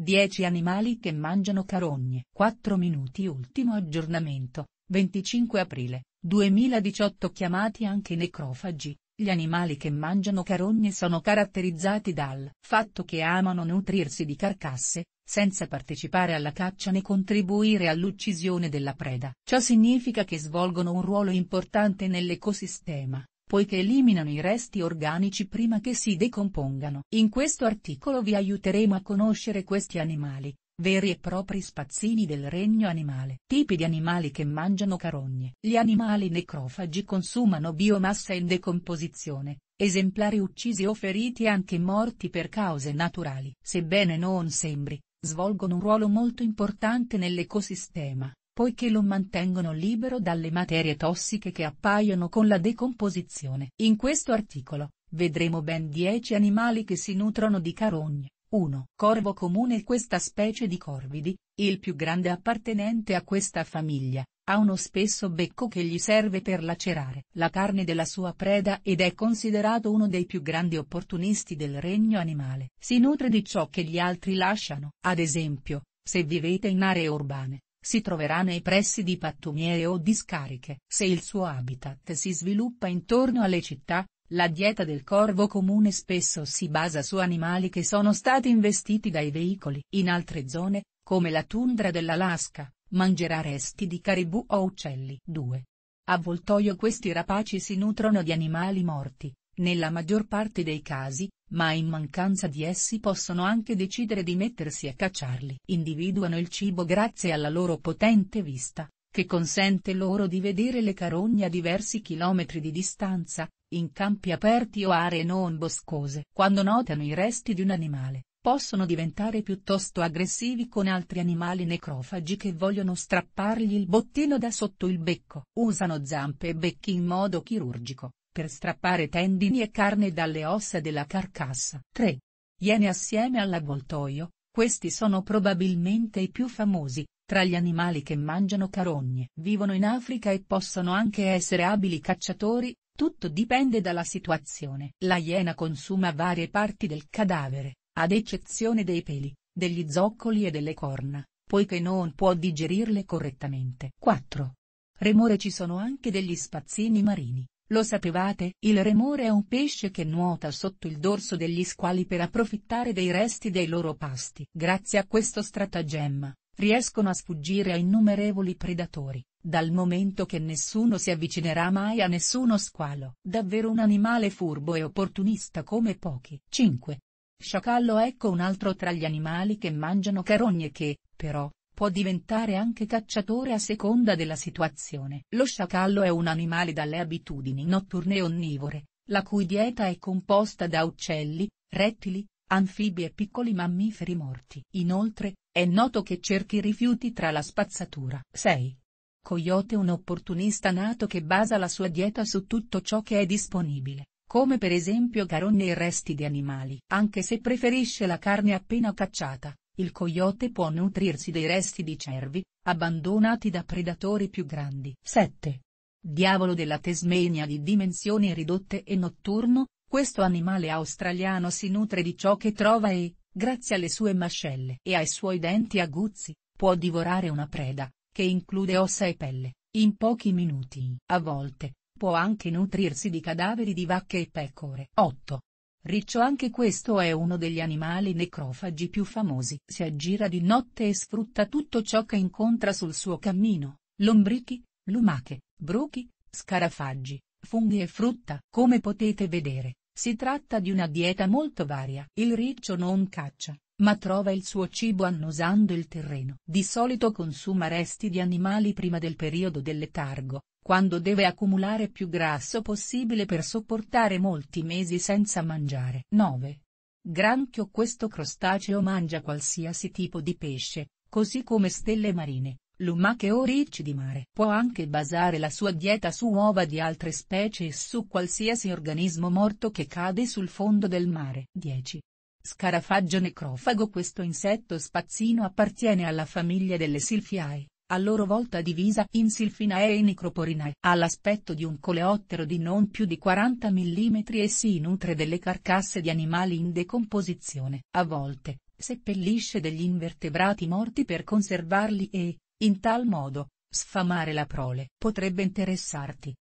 10 animali che mangiano carogne. 4 minuti Ultimo aggiornamento, 25 aprile, 2018 Chiamati anche necrofagi, gli animali che mangiano carogne sono caratterizzati dal fatto che amano nutrirsi di carcasse, senza partecipare alla caccia né contribuire all'uccisione della preda. Ciò significa che svolgono un ruolo importante nell'ecosistema, poiché eliminano i resti organici prima che si decompongano. In questo articolo vi aiuteremo a conoscere questi animali, veri e propri spazzini del regno animale. Tipi di animali che mangiano carogne. Gli animali necrofagi consumano biomassa in decomposizione, esemplari uccisi o feriti e anche morti per cause naturali. Sebbene non sembri, svolgono un ruolo molto importante nell'ecosistema poiché lo mantengono libero dalle materie tossiche che appaiono con la decomposizione. In questo articolo, vedremo ben 10 animali che si nutrono di carogne. 1. Corvo comune Questa specie di corvidi, il più grande appartenente a questa famiglia, ha uno spesso becco che gli serve per lacerare la carne della sua preda ed è considerato uno dei più grandi opportunisti del regno animale. Si nutre di ciò che gli altri lasciano. Ad esempio, se vivete in aree urbane, si troverà nei pressi di pattumiere o discariche. Se il suo habitat si sviluppa intorno alle città, la dieta del corvo comune spesso si basa su animali che sono stati investiti dai veicoli. In altre zone, come la tundra dell'Alaska, mangerà resti di caribù o uccelli. 2. Avvoltoio Questi rapaci si nutrono di animali morti, nella maggior parte dei casi, ma in mancanza di essi possono anche decidere di mettersi a cacciarli. Individuano il cibo grazie alla loro potente vista, che consente loro di vedere le carogne a diversi chilometri di distanza, in campi aperti o aree non boscose. Quando notano i resti di un animale, possono diventare piuttosto aggressivi con altri animali necrofagi che vogliono strappargli il bottino da sotto il becco. Usano zampe e becchi in modo chirurgico, per strappare tendini e carne dalle ossa della carcassa. 3. Iene assieme all'avvoltoio, questi sono probabilmente i più famosi, tra gli animali che mangiano carogne. Vivono in Africa e possono anche essere abili cacciatori, tutto dipende dalla situazione. La iena consuma varie parti del cadavere, ad eccezione dei peli, degli zoccoli e delle corna, poiché non può digerirle correttamente. 4. Remore ci sono anche degli spazzini marini, lo sapevate? Il remore è un pesce che nuota sotto il dorso degli squali per approfittare dei resti dei loro pasti. Grazie a questo stratagemma, riescono a sfuggire a innumerevoli predatori, dal momento che nessuno si avvicinerà mai a nessuno squalo. Davvero un animale furbo e opportunista come pochi. 5. Sciacallo ecco un altro tra gli animali che mangiano carogne che, però, può diventare anche cacciatore a seconda della situazione. Lo sciacallo è un animale dalle abitudini notturne e onnivore, la cui dieta è composta da uccelli, rettili, anfibi e piccoli mammiferi morti. Inoltre, è noto che cerchi rifiuti tra la spazzatura. 6. Coyote un opportunista nato che basa la sua dieta su tutto ciò che è disponibile, come per esempio carogne e resti di animali, anche se preferisce la carne appena cacciata il coyote può nutrirsi dei resti di cervi, abbandonati da predatori più grandi. 7. Diavolo della Tasmania di dimensioni ridotte e notturno, questo animale australiano si nutre di ciò che trova e, grazie alle sue mascelle e ai suoi denti aguzzi, può divorare una preda, che include ossa e pelle, in pochi minuti. A volte, può anche nutrirsi di cadaveri di vacche e pecore. 8. Riccio anche questo è uno degli animali necrofagi più famosi. Si aggira di notte e sfrutta tutto ciò che incontra sul suo cammino, lombrichi, lumache, bruchi, scarafaggi, funghi e frutta. Come potete vedere, si tratta di una dieta molto varia. Il riccio non caccia, ma trova il suo cibo annusando il terreno. Di solito consuma resti di animali prima del periodo del letargo, quando deve accumulare più grasso possibile per sopportare molti mesi senza mangiare. 9. Granchio Questo crostaceo mangia qualsiasi tipo di pesce, così come stelle marine, lumache o ricci di mare. Può anche basare la sua dieta su uova di altre specie e su qualsiasi organismo morto che cade sul fondo del mare. 10. Scarafaggio necrofago Questo insetto spazzino appartiene alla famiglia delle silfiae, a loro volta divisa in Silfinae e Nicroporinae. Ha l'aspetto di un coleottero di non più di 40 mm e si nutre delle carcasse di animali in decomposizione. A volte, seppellisce degli invertebrati morti per conservarli e, in tal modo, sfamare la prole. Potrebbe interessarti